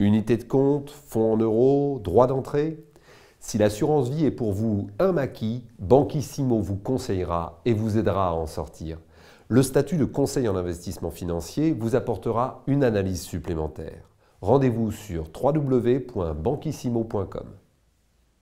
Unité de compte, fonds en euros, droit d'entrée Si l'assurance vie est pour vous un maquis, Banquissimo vous conseillera et vous aidera à en sortir. Le statut de conseil en investissement financier vous apportera une analyse supplémentaire. Rendez-vous sur www.banquissimo.com.